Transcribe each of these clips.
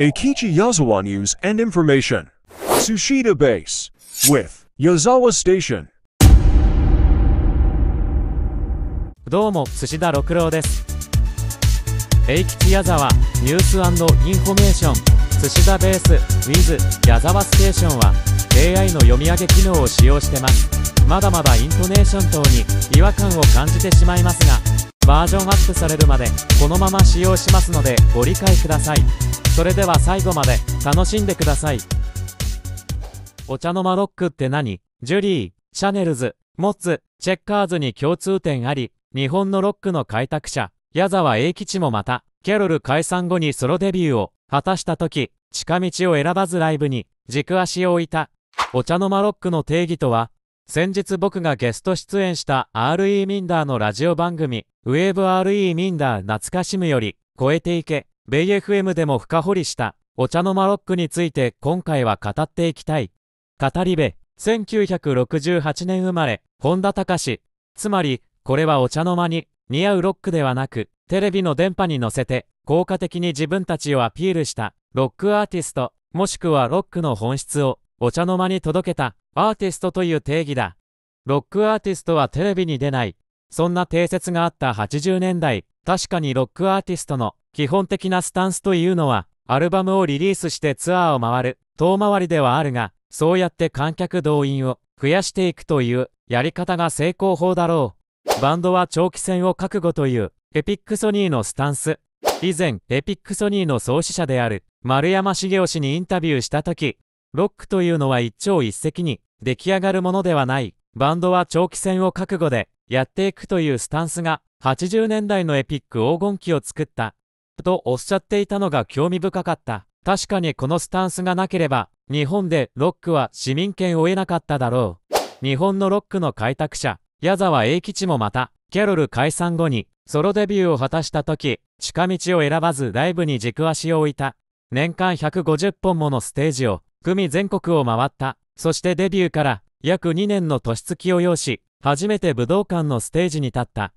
Akichi Yazawa News and Information. Sushida Base with Yazawa Station. どうも、寿司田六郎です。英吉矢沢ニュースインフォメーション寿司田ベース with 矢沢ステーションは AI の読み上げ機能を使用してますまだまだイントネーション等に違和感を感じてしまいますがバージョンアップされるまでこのまま使用しますのでご理解くださいそれでは最後まで楽しんでくださいお茶の間ロックって何ジュリーシャネルズモッツチェッカーズに共通点あり日本のロックの開拓者矢沢永吉もまたキャロル解散後にソロデビューを果たした時近道を選ばずライブに軸足を置いたお茶の間ロックの定義とは先日僕がゲスト出演した RE ミンダーのラジオ番組ウェーブ RE ミンダー懐かしむより超えていけベイ FM でも深掘りしたお茶の間ロックについて今回は語っていきたい。語り部、1968年生まれ、本田隆。つまり、これはお茶の間に似合うロックではなく、テレビの電波に乗せて効果的に自分たちをアピールしたロックアーティスト、もしくはロックの本質をお茶の間に届けたアーティストという定義だ。ロックアーティストはテレビに出ない。そんな定説があった80年代、確かにロックアーティストの基本的なスタンスというのは、アルバムをリリースしてツアーを回る、遠回りではあるが、そうやって観客動員を増やしていくというやり方が成功法だろう。バンドは長期戦を覚悟というエピックソニーのスタンス。以前、エピックソニーの創始者である丸山茂雄氏にインタビューした時、ロックというのは一朝一夕に出来上がるものではない。バンドは長期戦を覚悟でやっていくというスタンスが80年代のエピック黄金期を作ったとおっしゃっていたのが興味深かった。確かにこのスタンスがなければ、日本でロックは市民権を得なかっただろう。日本のロックの開拓者、矢沢永吉もまた、キャロル解散後に、ソロデビューを果たした時、近道を選ばずライブに軸足を置いた。年間150本ものステージを、組全国を回った。そしてデビューから約2年の年月を要し、初めて武道館のステージに立った。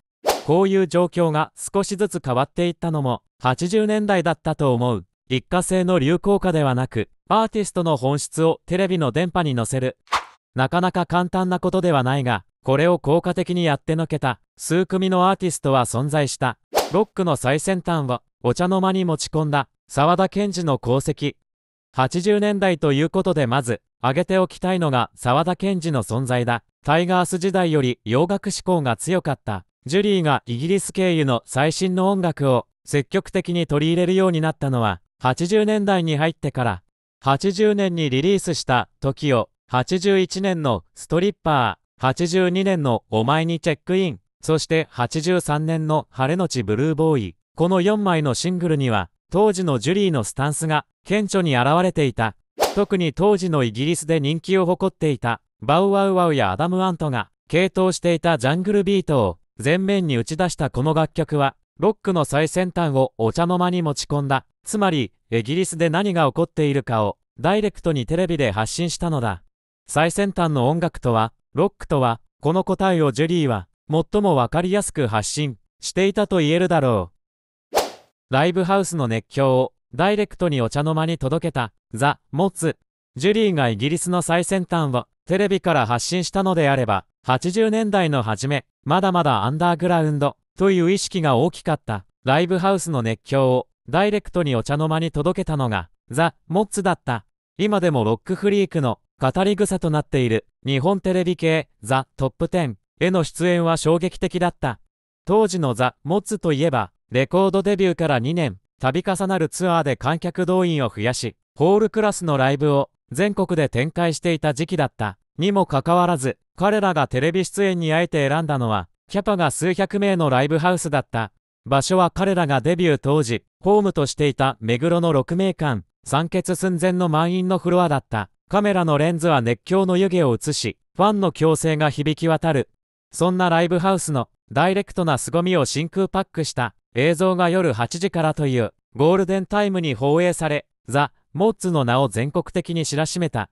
こういう状況が少しずつ変わっていったのも、80年代だったと思う。一過性の流行歌ではなく、アーティストの本質をテレビの電波に乗せる。なかなか簡単なことではないが、これを効果的にやってのけた、数組のアーティストは存在した。ロックの最先端を、お茶の間に持ち込んだ、沢田賢治の功績。80年代ということでまず、挙げておきたいのが沢田賢治の存在だ。タイガース時代より洋楽志向が強かった。ジュリーがイギリス経由の最新の音楽を積極的に取り入れるようになったのは80年代に入ってから80年にリリースした「TOKIO」81年の「ストリッパー」82年の「お前にチェックイン」そして83年の「晴れのちブルーボーイ」この4枚のシングルには当時のジュリーのスタンスが顕著に現れていた特に当時のイギリスで人気を誇っていたバウワウワウやアダム・アントが傾倒していたジャングルビートを前面に打ち出したこの楽曲はロックの最先端をお茶の間に持ち込んだ。つまり、イギリスで何が起こっているかを、ダイレクトにテレビで発信したのだ。最先端の音楽とは、ロックとは、この答えをジュリーは、最もわかりやすく発信していたと言えるだろう。ライブハウスの熱狂を、ダイレクトにお茶の間に届けた、ザ・モツ。ジュリーがイギリスの最先端を、テレビから発信したのであれば、80年代の初め、まだまだアンダーグラウンド、という意識が大きかったライブハウスの熱狂をダイレクトにお茶の間に届けたのがザ・モッツだった今でもロックフリークの語り草となっている日本テレビ系ザ・トップ10への出演は衝撃的だった当時のザ・モッツといえばレコードデビューから2年度重なるツアーで観客動員を増やしホールクラスのライブを全国で展開していた時期だったにもかかわらず彼らがテレビ出演にあえて選んだのはキャパが数百名のライブハウスだった。場所は彼らがデビュー当時、ホームとしていた目黒の6名館、酸欠寸前の満員のフロアだった。カメラのレンズは熱狂の湯気を映し、ファンの強制が響き渡る。そんなライブハウスのダイレクトな凄みを真空パックした映像が夜8時からというゴールデンタイムに放映され、ザ・モッツの名を全国的に知らしめた。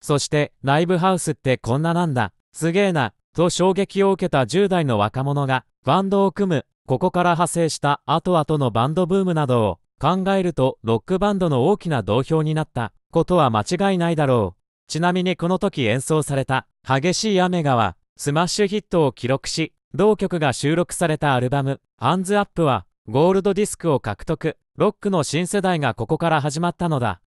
そして、ライブハウスってこんななんだ。すげえな。と衝撃を受けた10代の若者がバンドを組む、ここから派生した後々のバンドブームなどを考えるとロックバンドの大きな同票になったことは間違いないだろう。ちなみにこの時演奏された激しい雨がはスマッシュヒットを記録し、同曲が収録されたアルバムハンズアップはゴールドディスクを獲得。ロックの新世代がここから始まったのだ。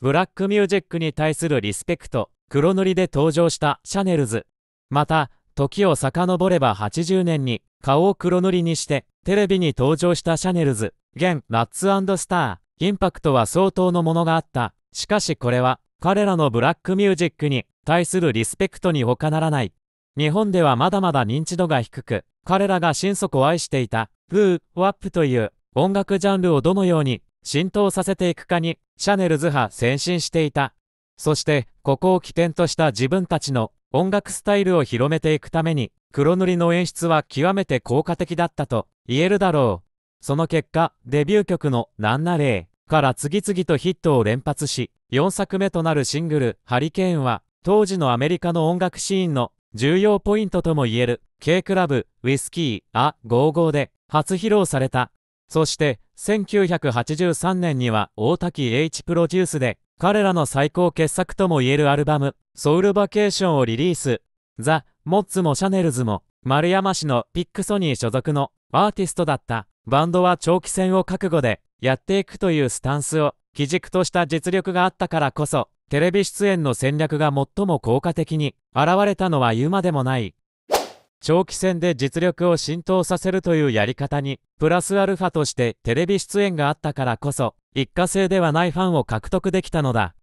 ブラックミュージックに対するリスペクト、黒塗りで登場したシャネルズ。また、時を遡れば80年に顔を黒塗りにしてテレビに登場したシャネルズ、現ナッツスター、インパクトは相当のものがあった。しかしこれは彼らのブラックミュージックに対するリスペクトに他ならない。日本ではまだまだ認知度が低く、彼らが心底愛していた、ブー、ワップという音楽ジャンルをどのように浸透させていくかに、シャネルズ派先進していた。そして、ここを起点とした自分たちの音楽スタイルを広めていくために黒塗りの演出は極めて効果的だったと言えるだろうその結果デビュー曲の「なんなれから次々とヒットを連発し4作目となるシングル「ハリケーン」は当時のアメリカの音楽シーンの重要ポイントとも言える K クラブウィスキーあ55で初披露されたそして1983年には大滝 H プロデュースで彼らの最高傑作とも言えるアルバムソウルバケーションをリリース。ザ・モッツもシャネルズも、丸山市のピックソニー所属のアーティストだった。バンドは長期戦を覚悟でやっていくというスタンスを基軸とした実力があったからこそ、テレビ出演の戦略が最も効果的に現れたのは言うまでもない。長期戦で実力を浸透させるというやり方に、プラスアルファとしてテレビ出演があったからこそ、一過性ではないファンを獲得できたのだ。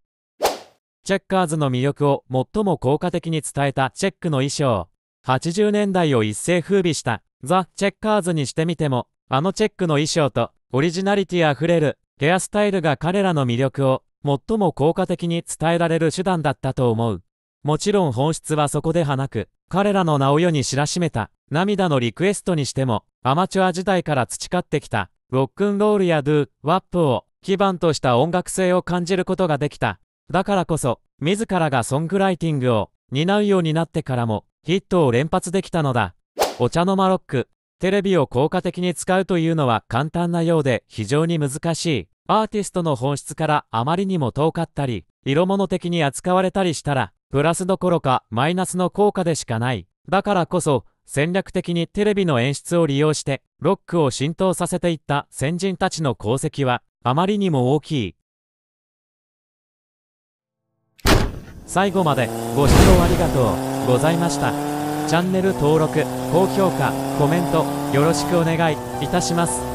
チェッカーズの魅力を最も効果的に伝えたチェックの衣装。80年代を一世風靡したザ・チェッカーズにしてみても、あのチェックの衣装とオリジナリティあふれるヘアスタイルが彼らの魅力を最も効果的に伝えられる手段だったと思う。もちろん本質はそこではなく、彼らの名を世に知らしめた涙のリクエストにしても、アマチュア時代から培ってきたロックンロールやドゥ、ワップを基盤とした音楽性を感じることができた。だからこそ、自らがソングライティングを担うようになってからも、ヒットを連発できたのだ。お茶の間ロック。テレビを効果的に使うというのは簡単なようで非常に難しい。アーティストの本質からあまりにも遠かったり、色物的に扱われたりしたら、プラスどころかマイナスの効果でしかない。だからこそ、戦略的にテレビの演出を利用して、ロックを浸透させていった先人たちの功績は、あまりにも大きい。最後までご視聴ありがとうございましたチャンネル登録高評価コメントよろしくお願いいたします